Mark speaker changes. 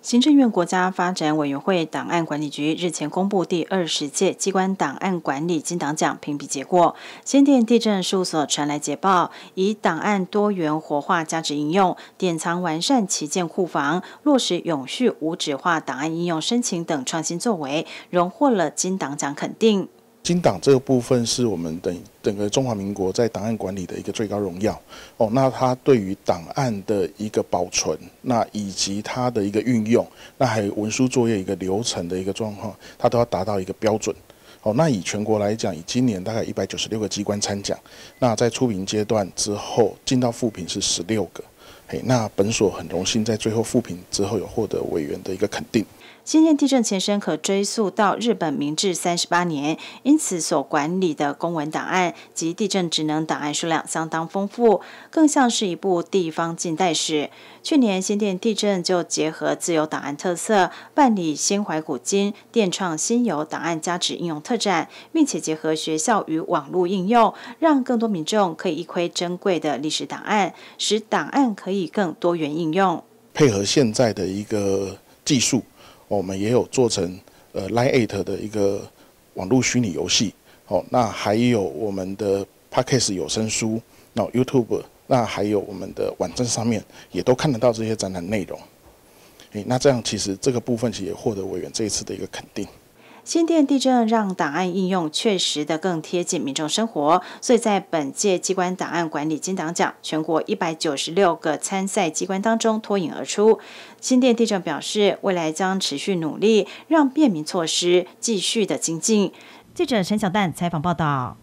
Speaker 1: 行政院国家发展委员会档案管理局日前公布第二十届机关档案管理金党奖评比结果，新店地震事务所传来捷报，以档案多元活化、价值应用、典藏完善、旗舰库房、落实永续无纸化档案应用申请等创新作为，荣获了金党奖
Speaker 2: 肯定。金党这个部分是我们等整个中华民国在档案管理的一个最高荣耀哦。那它对于档案的一个保存，那以及它的一个运用，那还有文书作业一个流程的一个状况，它都要达到一个标准哦。那以全国来讲，以今年大概一百九十六个机关参奖，那在初评阶段之后进到复评是十六个。那本所很荣幸，在最后复评之后，有获得委员的一个肯定。
Speaker 1: 新电地震前身可追溯到日本明治三十八年，因此所管理的公文档案及地震职能档案数量相当丰富，更像是一部地方近代史。去年新电地震就结合自由档案特色，办理“新怀古今，电创新有档案加值应用特展，并且结合学校与网络应用，让更多民众可以一窥珍贵的历史档案，使档案可以。更多元应用，
Speaker 2: 配合现在的一个技术，我们也有做成呃 Light 的一个网络虚拟游戏。哦，那还有我们的 p o c c a g t 有声书，那 YouTube，那还有我们的网站上面也都看得到这些展览内容。诶，那这样其实这个部分其实也获得委员这一次的一个肯定。
Speaker 1: 新店地震让档案应用确实的更贴近民众生活，所以在本届机关档案管理金党奖，全国一百九十六个参赛机关当中脱颖而出。新店地震表示，未来将持续努力，让便民措施继续的精进。记者陈小蛋采访报道。